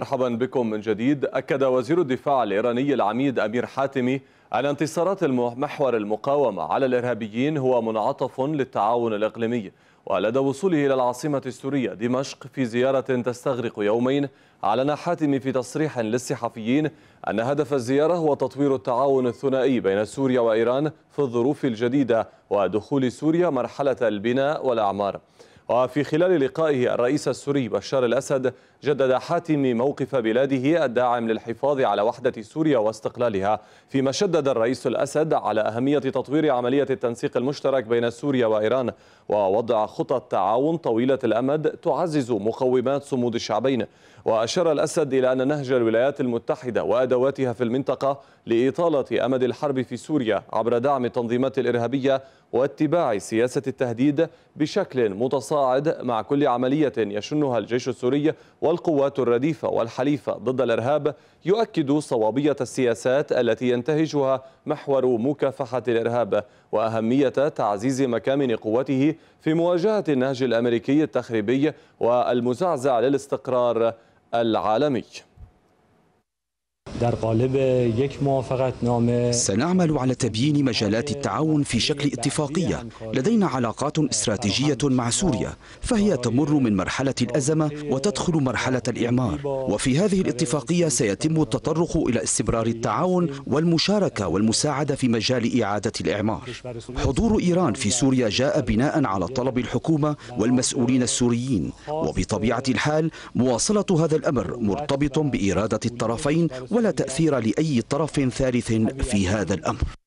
مرحبا بكم من جديد أكد وزير الدفاع الإيراني العميد أمير حاتمي أن انتصارات محور المقاومة على الإرهابيين هو منعطف للتعاون الإقليمي ولدى وصوله إلى العاصمة السورية دمشق في زيارة تستغرق يومين أعلن حاتمي في تصريح للصحفيين أن هدف الزيارة هو تطوير التعاون الثنائي بين سوريا وإيران في الظروف الجديدة ودخول سوريا مرحلة البناء والأعمار وفي خلال لقائه الرئيس السوري بشار الأسد جدد حاتم موقف بلاده الداعم للحفاظ على وحدة سوريا واستقلالها فيما شدد الرئيس الأسد على أهمية تطوير عملية التنسيق المشترك بين سوريا وإيران ووضع خطط تعاون طويلة الأمد تعزز مقومات صمود الشعبين وأشار الأسد إلى أن نهج الولايات المتحدة وأدواتها في المنطقة لإطالة أمد الحرب في سوريا عبر دعم التنظيمات الإرهابية واتباع سياسة التهديد بشكل متصاعد الصاعد مع كل عملية يشنها الجيش السوري والقوات الرديفة والحليفة ضد الإرهاب يؤكد صوابية السياسات التي ينتهجها محور مكافحة الإرهاب وأهمية تعزيز مكامن قوته في مواجهة النهج الأمريكي التخريبي والمزعزع للاستقرار العالمي سنعمل على تبيين مجالات التعاون في شكل اتفاقية لدينا علاقات استراتيجية مع سوريا فهي تمر من مرحلة الأزمة وتدخل مرحلة الإعمار وفي هذه الاتفاقية سيتم التطرق إلى استمرار التعاون والمشاركة والمساعدة في مجال إعادة الإعمار حضور إيران في سوريا جاء بناء على طلب الحكومة والمسؤولين السوريين وبطبيعة الحال مواصلة هذا الأمر مرتبط بإرادة الطرفين ولا تأثير لأي طرف ثالث في هذا الأمر